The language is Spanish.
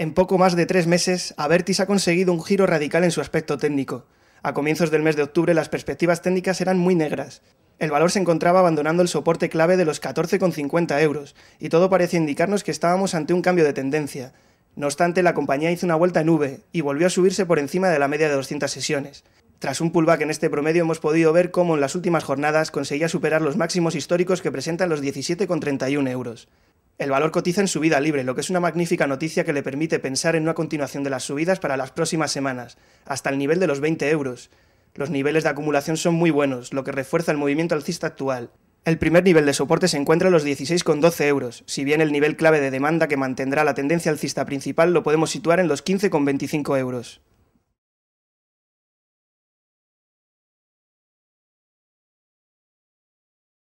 En poco más de tres meses, Avertis ha conseguido un giro radical en su aspecto técnico. A comienzos del mes de octubre las perspectivas técnicas eran muy negras. El valor se encontraba abandonando el soporte clave de los 14,50 euros, y todo parece indicarnos que estábamos ante un cambio de tendencia. No obstante, la compañía hizo una vuelta en V y volvió a subirse por encima de la media de 200 sesiones. Tras un pullback en este promedio hemos podido ver cómo en las últimas jornadas conseguía superar los máximos históricos que presentan los 17,31 euros. El valor cotiza en subida libre, lo que es una magnífica noticia que le permite pensar en una continuación de las subidas para las próximas semanas, hasta el nivel de los 20 euros. Los niveles de acumulación son muy buenos, lo que refuerza el movimiento alcista actual. El primer nivel de soporte se encuentra en los 16,12 euros, si bien el nivel clave de demanda que mantendrá la tendencia alcista principal lo podemos situar en los 15,25 euros.